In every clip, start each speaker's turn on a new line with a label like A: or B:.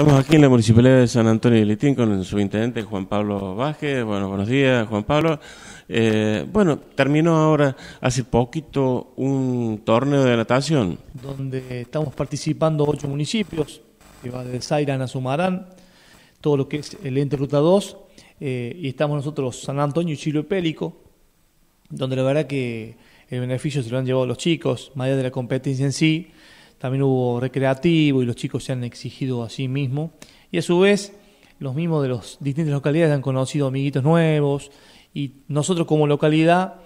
A: Estamos aquí en la Municipalidad de San Antonio de Letín con el subintendente Juan Pablo Vázquez. Bueno, buenos días, Juan Pablo. Eh, bueno, terminó ahora hace poquito un torneo de natación.
B: Donde estamos participando ocho municipios, que va de Zairan a Sumarán, todo lo que es el ente Ruta 2, eh, y estamos nosotros San Antonio y Chilo Pélico, donde la verdad que el beneficio se lo han llevado los chicos, más allá de la competencia en sí, también hubo recreativo y los chicos se han exigido a sí mismos. Y a su vez, los mismos de las distintas localidades han conocido amiguitos nuevos y nosotros como localidad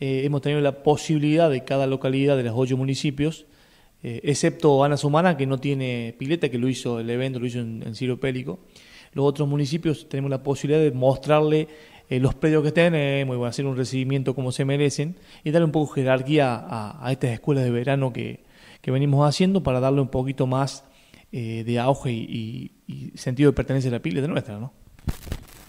B: eh, hemos tenido la posibilidad de cada localidad de los ocho municipios, eh, excepto Ana Sumana, que no tiene pileta, que lo hizo el evento, lo hizo en, Ciro Pélico. Los otros municipios tenemos la posibilidad de mostrarle eh, los predios que tenemos y bueno, hacer un recibimiento como se merecen y darle un poco de jerarquía a estas escuelas de verano que, que venimos haciendo para darle un poquito más eh, de auge y, sentido de pertenencia a la pila de nuestra, ¿no?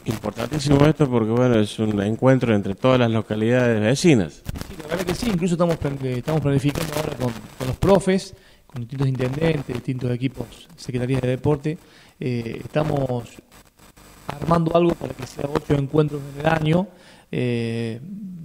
A: Importantísimo esto porque, bueno, es un encuentro entre todas las localidades vecinas. Sí,
B: la que sí, incluso estamos, eh, estamos planificando ahora con, los profes, con distintos intendentes, distintos equipos, Secretaría de deporte, eh, estamos armando algo para que sea ocho encuentros en el año de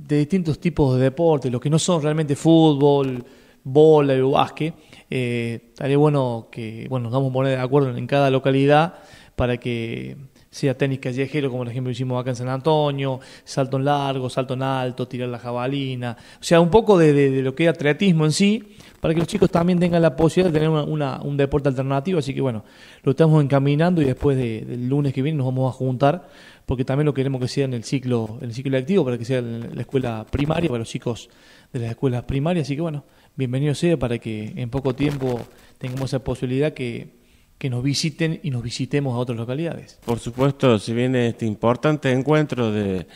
B: distintos tipos de deporte, los que no son realmente fútbol, bola o básquet. Eh, estaría bueno que bueno, nos vamos a poner de acuerdo en cada localidad para que sea tenis callejero, como por ejemplo hicimos acá en San Antonio, salto en largo, salto en alto, tirar la jabalina, o sea, un poco de, de lo que es atletismo en sí, para que los chicos también tengan la posibilidad de tener un deporte alternativo. Así que bueno, lo estamos encaminando y después del lunes que viene nos vamos a juntar, porque también lo queremos que sea en el ciclo, el ciclo activo, para que sea en la escuela primaria, para los chicos de las escuelas primarias. Así que bueno, bienvenido sea para que en poco tiempo tengamos esa posibilidad que, que nos visiten y nos visitemos a otras localidades.
A: Por supuesto, si viene este importante encuentro de,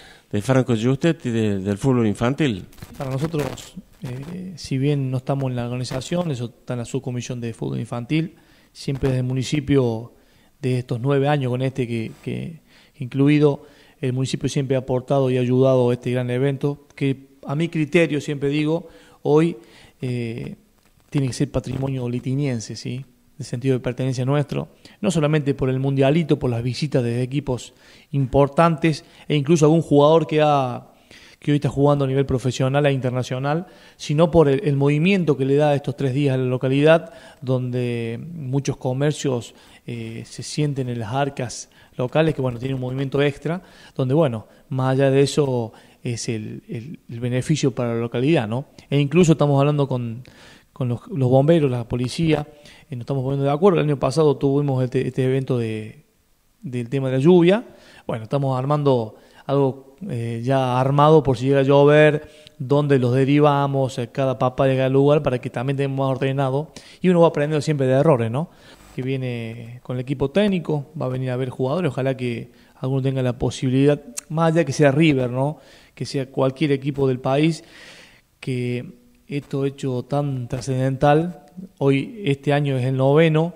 A: Franco Justet y del fútbol infantil.
B: Para nosotros eh, si bien no estamos en la organización, eso está en la subcomisión de fútbol infantil, siempre desde el municipio, de estos nueve años con este que, incluido, el municipio siempre ha aportado y ayudado a este gran evento, que a mi criterio siempre digo, hoy eh, tiene que ser patrimonio litiniense, ¿sí? de sentido de pertenencia nuestro, no solamente por el mundialito, por las visitas de equipos importantes e incluso algún jugador que ha que hoy está jugando a nivel profesional e internacional, sino por el, movimiento que le da estos tres días a la localidad, donde muchos comercios eh, se sienten en las arcas locales, que bueno, tiene un movimiento extra, donde bueno, más allá de eso es el, beneficio para la localidad, ¿no? E incluso estamos hablando con, los, bomberos, la policía, eh, nos estamos poniendo de acuerdo. El año pasado tuvimos este, este evento del tema de la lluvia. Bueno, estamos armando algo eh, ya armado por si llega a llover, dónde los derivamos, eh, cada papá llega cada lugar, para que también tengamos ordenado. Y uno va aprendiendo siempre de errores, ¿no? Que viene con el equipo técnico, va a venir a ver jugadores, ojalá que alguno tenga la posibilidad, más allá que sea River, ¿no? Que sea cualquier equipo del país, que esto hecho tan trascendental, hoy este año es el noveno,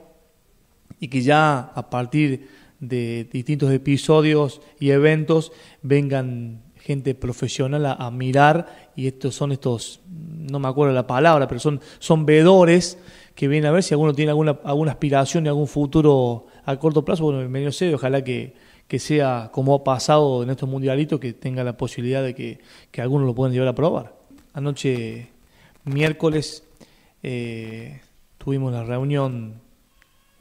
B: y que ya a partir de distintos episodios y eventos vengan gente profesional a, mirar y estos son estos, no me acuerdo la palabra, pero son, son vedores que vienen a ver si alguno tiene alguna, alguna aspiración y algún futuro a corto plazo. Bueno, bienvenido sea ojalá que, sea como ha pasado en estos mundialitos, que tenga la posibilidad de que, que algunos lo puedan llevar a probar. Anoche, miércoles, eh, tuvimos la reunión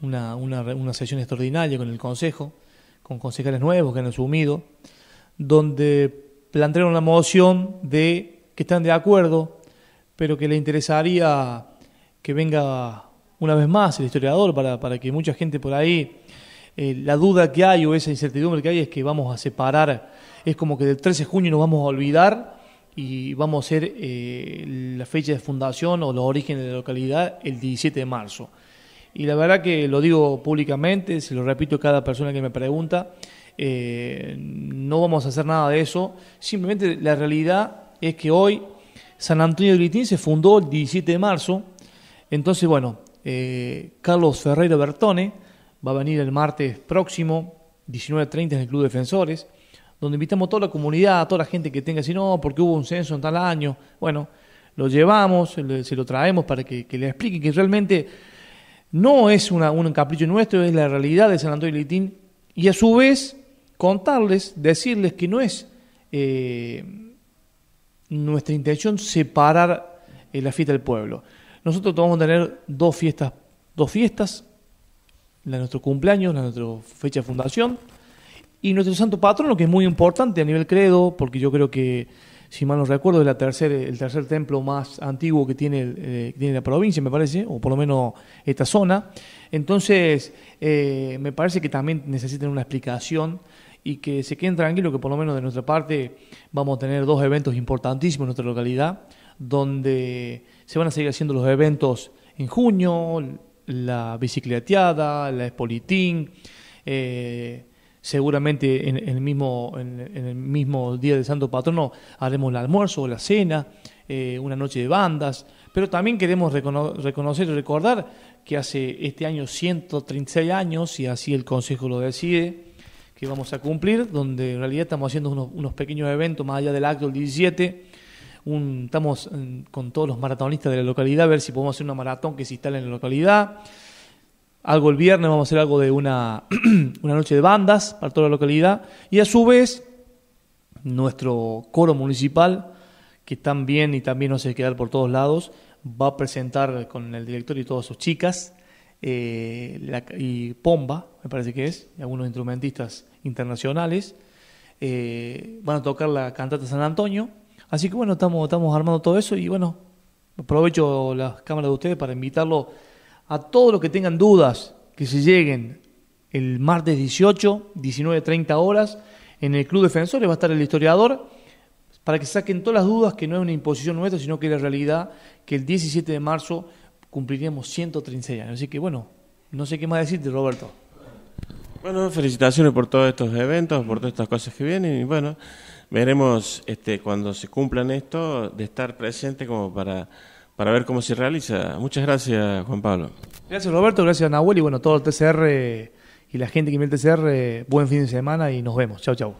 B: una, una, una sesión extraordinaria con el Consejo, con concejales nuevos que han asumido, donde plantearon una moción de que están de acuerdo, pero que le interesaría que venga una vez más el historiador para, que mucha gente por ahí, eh, la duda que hay o esa incertidumbre que hay es que vamos a separar, es como que del 13 de junio nos vamos a olvidar y vamos a hacer eh, la fecha de fundación o los orígenes de la localidad el 17 de marzo. Y la verdad que lo digo públicamente, se lo repito a cada persona que me pregunta, eh, no vamos a hacer nada de eso. Simplemente la realidad es que hoy San Antonio de Gritín se fundó el 17 de marzo. Entonces, bueno, eh, Carlos Ferreira Bertone va a venir el martes próximo, 19.30 en el Club Defensores, donde invitamos a toda la comunidad, a toda la gente que tenga, si no, porque hubo un censo en tal año. Bueno, lo llevamos, se lo traemos para que le explique que realmente no es un capricho nuestro, es la realidad de San Antonio Litín. Y a su vez, contarles, decirles que no es eh, nuestra intención separar eh, la fiesta del pueblo. Nosotros vamos a tener dos fiestas, dos fiestas, la de nuestro cumpleaños, la de nuestra fecha de fundación, y nuestro santo patrón, lo que es muy importante a nivel credo, porque yo creo que si mal no recuerdo, es eh, el tercer templo más antiguo eh, que tiene, la provincia, me parece, o por lo menos esta zona. Entonces, eh, me parece que también necesitan una explicación y que se queden tranquilos que por lo menos de nuestra parte vamos a tener dos eventos importantísimos en nuestra localidad, donde se van a seguir haciendo los eventos en junio, la bicicleteada, la espolitín, seguramente en, el mismo, en, el mismo día de Santo Patrono haremos el almuerzo o la cena, eh, una noche de bandas, pero también queremos reconocer y recordar que hace este año 136 años, y así el Consejo lo decide, que vamos a cumplir, donde en realidad estamos haciendo unos, pequeños eventos más allá del acto del 17. Un, estamos mm, con todos los maratonistas de la localidad a ver si podemos hacer una maratón que se instale en la localidad algo el viernes, vamos a hacer algo de una, noche de bandas para toda la localidad. Y a su vez, nuestro coro municipal, que también y también nos se quedar por todos lados, va a presentar con el director y todas sus chicas, eh, la, y Pomba, me parece que es, y algunos instrumentistas internacionales. Eh, van a tocar la cantata San Antonio. Así que bueno, estamos, estamos armando todo eso y bueno, aprovecho las cámaras de ustedes para invitarlo a todos los que tengan dudas que se lleguen el martes 18, 19, 30 horas, en el Club Defensores va a estar el historiador, para que saquen todas las dudas que no es una imposición nuestra, sino que es la realidad que el 17 de marzo cumpliríamos 136 años. Así que bueno, no sé qué más decirte, Roberto.
A: Bueno, felicitaciones por todos estos eventos, por todas estas cosas que vienen y bueno, veremos este, cuando se cumplan esto de estar presente como para para ver cómo se realiza. Muchas gracias, Juan Pablo.
B: Gracias, Roberto. Gracias, Nahuel. Y bueno, todo el TCR y la gente que viene el TCR, buen fin de semana y nos vemos. Chau, chau.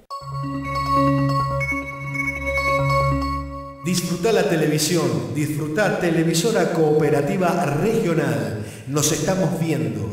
A: Disfruta la televisión, disfruta Televisora
B: Cooperativa Regional. Nos estamos viendo.